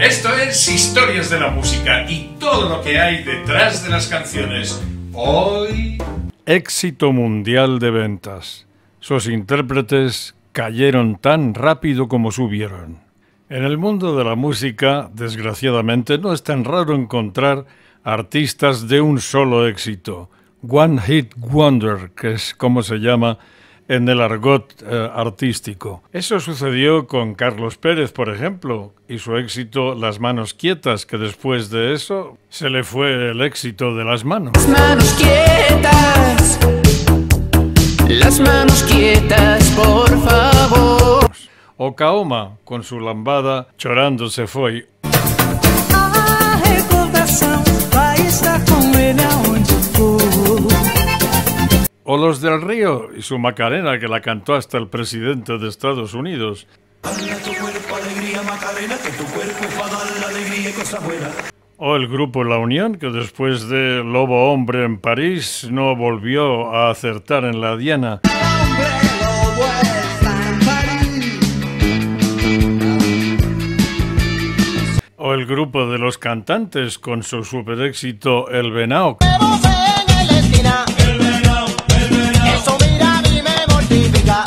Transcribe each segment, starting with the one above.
esto es Historias de la Música y todo lo que hay detrás de las canciones. Hoy... Éxito mundial de ventas. Sus intérpretes cayeron tan rápido como subieron. En el mundo de la música, desgraciadamente, no es tan raro encontrar artistas de un solo éxito. One Hit Wonder, que es como se llama en el argot eh, artístico. Eso sucedió con Carlos Pérez, por ejemplo, y su éxito Las manos quietas, que después de eso se le fue el éxito de las manos. Las manos quietas, las manos quietas, por favor. O Kaoma, con su lambada, chorando se fue o los del río y su Macarena que la cantó hasta el presidente de Estados Unidos. O el grupo La Unión, que después de Lobo Hombre en París no volvió a acertar en la diana. O el grupo de los cantantes con su super éxito El Benao.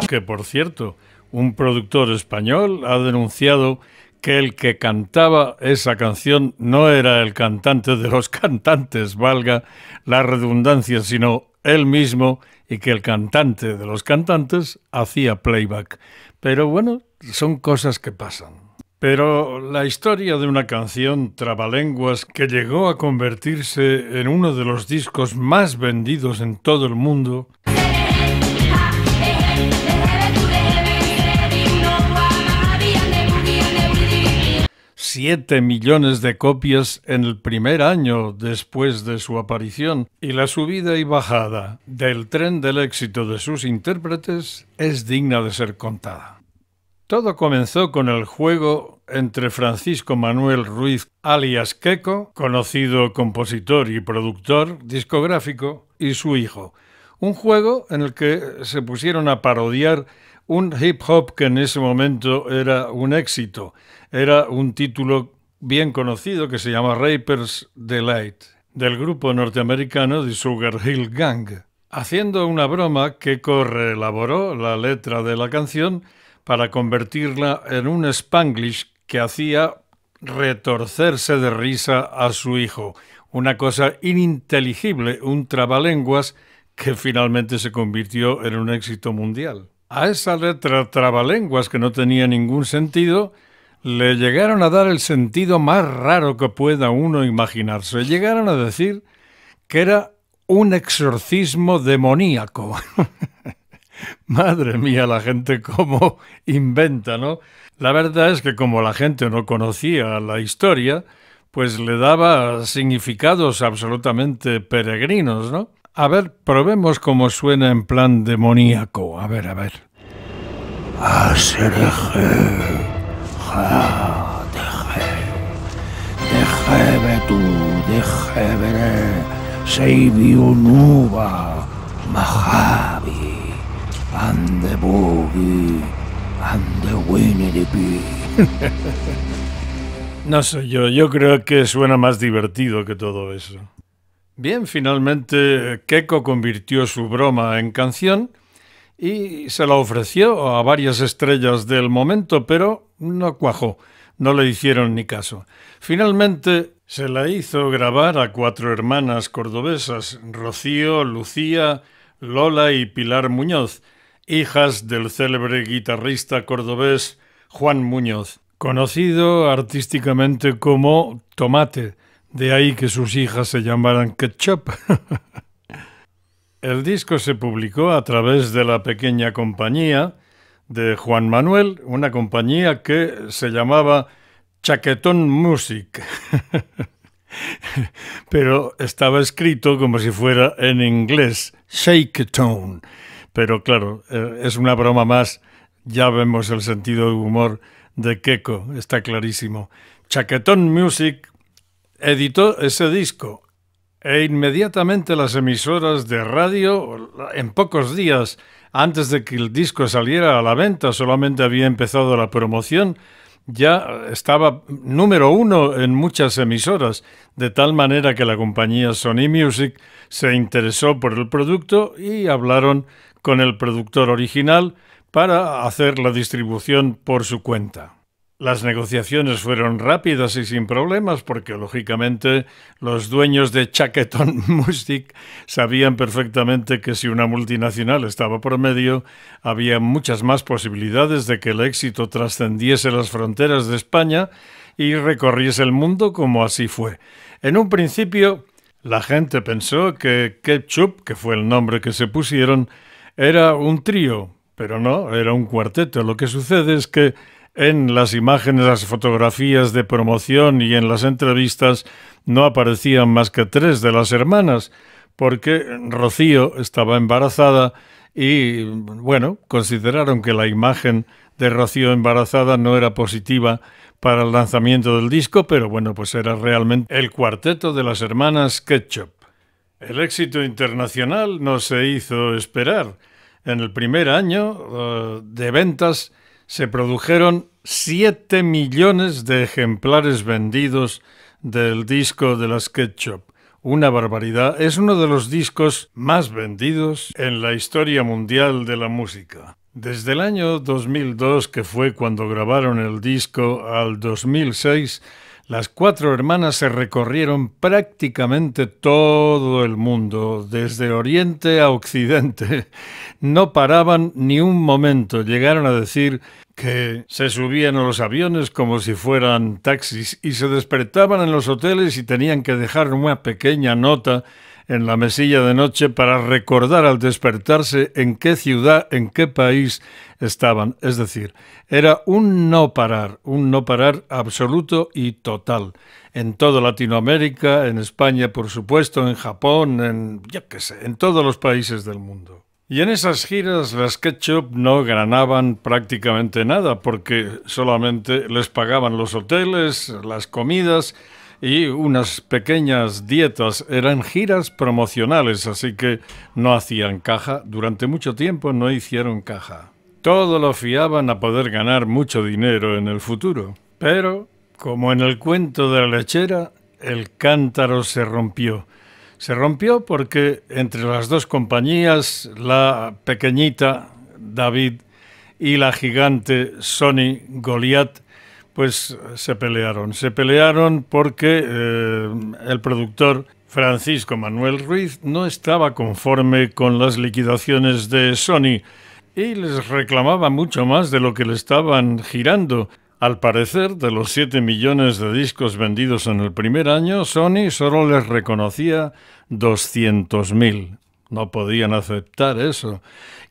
que por cierto, un productor español ha denunciado que el que cantaba esa canción no era el cantante de los cantantes, valga la redundancia, sino él mismo y que el cantante de los cantantes hacía playback. Pero bueno, son cosas que pasan. Pero la historia de una canción trabalenguas que llegó a convertirse en uno de los discos más vendidos en todo el mundo millones de copias en el primer año después de su aparición, y la subida y bajada del tren del éxito de sus intérpretes es digna de ser contada. Todo comenzó con el juego entre Francisco Manuel Ruiz, alias Queco, conocido compositor y productor discográfico, y su hijo, un juego en el que se pusieron a parodiar un hip hop que en ese momento era un éxito. Era un título bien conocido que se llama Rapers Delight, del grupo norteamericano The Sugar Hill Gang, haciendo una broma que reelaboró la letra de la canción para convertirla en un spanglish que hacía retorcerse de risa a su hijo, una cosa ininteligible, un trabalenguas que finalmente se convirtió en un éxito mundial. A esa letra trabalenguas que no tenía ningún sentido, le llegaron a dar el sentido más raro que pueda uno imaginarse. Llegaron a decir que era un exorcismo demoníaco. Madre mía, la gente cómo inventa, ¿no? La verdad es que como la gente no conocía la historia, pues le daba significados absolutamente peregrinos, ¿no? A ver, probemos cómo suena en plan demoníaco. A ver, a ver. and the and the No sé yo, yo creo que suena más divertido que todo eso. Bien, finalmente keko convirtió su broma en canción y se la ofreció a varias estrellas del momento, pero no cuajó, no le hicieron ni caso. Finalmente se la hizo grabar a cuatro hermanas cordobesas, Rocío, Lucía, Lola y Pilar Muñoz, hijas del célebre guitarrista cordobés Juan Muñoz, conocido artísticamente como Tomate de ahí que sus hijas se llamaran Ketchup. El disco se publicó a través de la pequeña compañía de Juan Manuel, una compañía que se llamaba Chaquetón Music. pero estaba escrito como si fuera en inglés, Shake Tone. Pero claro, eh, es una broma más, ya vemos el sentido de humor de Keiko, está clarísimo. Chaquetón Music editó ese disco e inmediatamente las emisoras de radio, en pocos días antes de que el disco saliera a la venta, solamente había empezado la promoción, ya estaba número uno en muchas emisoras, de tal manera que la compañía Sony Music se interesó por el producto y hablaron con el productor original para hacer la distribución por su cuenta. Las negociaciones fueron rápidas y sin problemas porque, lógicamente, los dueños de Chaquetón Music sabían perfectamente que si una multinacional estaba por medio, había muchas más posibilidades de que el éxito trascendiese las fronteras de España y recorriese el mundo como así fue. En un principio, la gente pensó que Ketchup, que fue el nombre que se pusieron, era un trío, pero no, era un cuarteto. Lo que sucede es que en las imágenes, las fotografías de promoción y en las entrevistas no aparecían más que tres de las hermanas, porque Rocío estaba embarazada y, bueno, consideraron que la imagen de Rocío embarazada no era positiva para el lanzamiento del disco, pero bueno, pues era realmente el cuarteto de las hermanas Ketchup. El éxito internacional no se hizo esperar. En el primer año eh, de ventas, se produjeron 7 millones de ejemplares vendidos del disco de la Ketchup. Una barbaridad, es uno de los discos más vendidos en la historia mundial de la música. Desde el año 2002, que fue cuando grabaron el disco, al 2006, las cuatro hermanas se recorrieron prácticamente todo el mundo, desde Oriente a Occidente. No paraban ni un momento. Llegaron a decir que se subían a los aviones como si fueran taxis y se despertaban en los hoteles y tenían que dejar una pequeña nota en la mesilla de noche para recordar al despertarse en qué ciudad, en qué país estaban. Es decir, era un no parar, un no parar absoluto y total. En toda Latinoamérica, en España, por supuesto, en Japón, en, ya en todos los países del mundo. Y en esas giras las Ketchup no ganaban prácticamente nada porque solamente les pagaban los hoteles, las comidas, y unas pequeñas dietas. Eran giras promocionales, así que no hacían caja. Durante mucho tiempo no hicieron caja. Todo lo fiaban a poder ganar mucho dinero en el futuro. Pero, como en el cuento de la lechera, el cántaro se rompió. Se rompió porque entre las dos compañías, la pequeñita David y la gigante Sony Goliath, pues se pelearon. Se pelearon porque eh, el productor Francisco Manuel Ruiz no estaba conforme con las liquidaciones de Sony y les reclamaba mucho más de lo que le estaban girando. Al parecer, de los 7 millones de discos vendidos en el primer año, Sony solo les reconocía 200.000. No podían aceptar eso.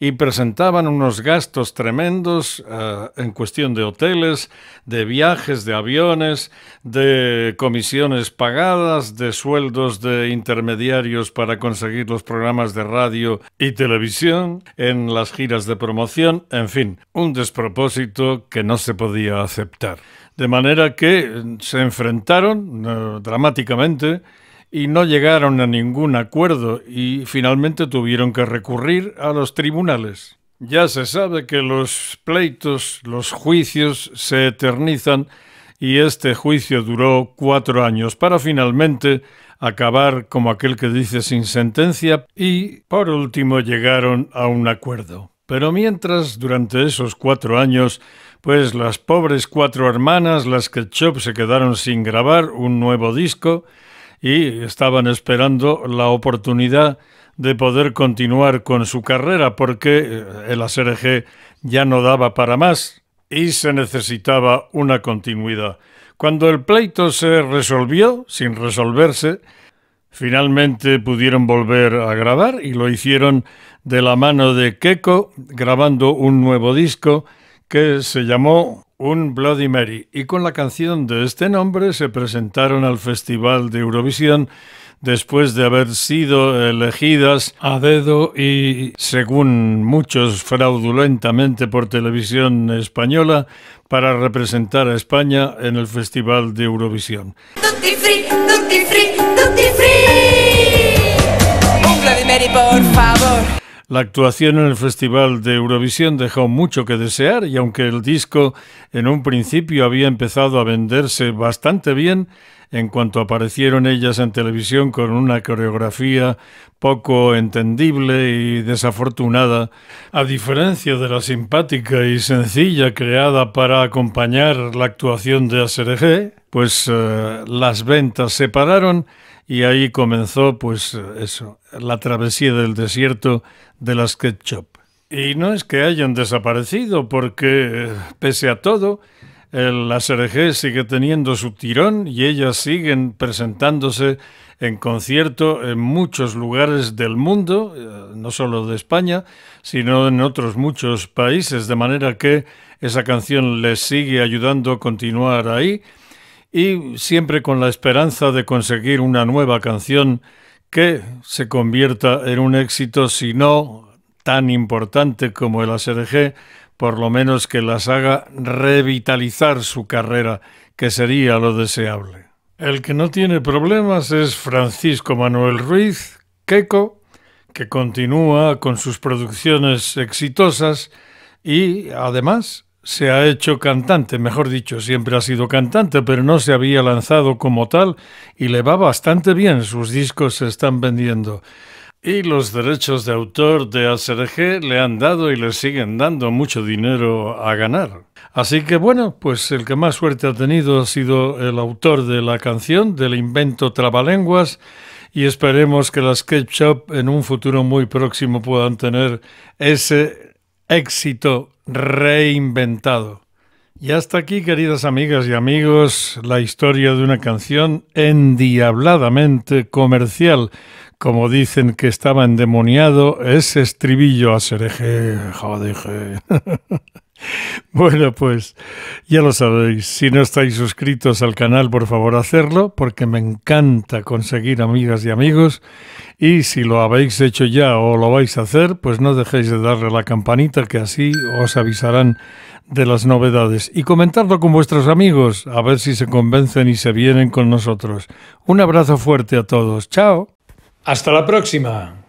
Y presentaban unos gastos tremendos eh, en cuestión de hoteles, de viajes, de aviones, de comisiones pagadas, de sueldos de intermediarios para conseguir los programas de radio y televisión, en las giras de promoción, en fin, un despropósito que no se podía aceptar. De manera que eh, se enfrentaron eh, dramáticamente y no llegaron a ningún acuerdo y finalmente tuvieron que recurrir a los tribunales. Ya se sabe que los pleitos, los juicios se eternizan y este juicio duró cuatro años para finalmente acabar como aquel que dice sin sentencia y por último llegaron a un acuerdo. Pero mientras, durante esos cuatro años, pues las pobres cuatro hermanas, las que Chop se quedaron sin grabar un nuevo disco, y estaban esperando la oportunidad de poder continuar con su carrera porque eh, el ASRG ya no daba para más y se necesitaba una continuidad. Cuando el pleito se resolvió, sin resolverse, finalmente pudieron volver a grabar y lo hicieron de la mano de Keko. grabando un nuevo disco que se llamó un Bloody Mary y con la canción de este nombre se presentaron al Festival de Eurovisión después de haber sido elegidas a dedo y, según muchos, fraudulentamente por televisión española para representar a España en el Festival de Eurovisión. Bloody Mary, por favor. La actuación en el Festival de Eurovisión dejó mucho que desear y aunque el disco en un principio había empezado a venderse bastante bien, en cuanto aparecieron ellas en televisión con una coreografía poco entendible y desafortunada, a diferencia de la simpática y sencilla creada para acompañar la actuación de Aserejé, pues eh, las ventas se pararon y ahí comenzó pues eso, la travesía del desierto de las ketchup. Y no es que hayan desaparecido, porque, pese a todo, la SRG e sigue teniendo su tirón y ellas siguen presentándose en concierto en muchos lugares del mundo, eh, no solo de España, sino en otros muchos países, de manera que esa canción les sigue ayudando a continuar ahí y siempre con la esperanza de conseguir una nueva canción que se convierta en un éxito, si no tan importante como el ASDG, por lo menos que las haga revitalizar su carrera, que sería lo deseable. El que no tiene problemas es Francisco Manuel Ruiz, Queco, que continúa con sus producciones exitosas y, además, se ha hecho cantante, mejor dicho, siempre ha sido cantante, pero no se había lanzado como tal y le va bastante bien, sus discos se están vendiendo. Y los derechos de autor de ACRG le han dado y le siguen dando mucho dinero a ganar. Así que bueno, pues el que más suerte ha tenido ha sido el autor de la canción, del invento Trabalenguas, y esperemos que las SketchUp en un futuro muy próximo puedan tener ese éxito reinventado. Y hasta aquí, queridas amigas y amigos, la historia de una canción endiabladamente comercial. Como dicen que estaba endemoniado, ese estribillo a serje Joder. Bueno, pues ya lo sabéis, si no estáis suscritos al canal, por favor hacerlo, porque me encanta conseguir amigas y amigos. Y si lo habéis hecho ya o lo vais a hacer, pues no dejéis de darle la campanita, que así os avisarán de las novedades. Y comentadlo con vuestros amigos, a ver si se convencen y se vienen con nosotros. Un abrazo fuerte a todos. Chao. Hasta la próxima.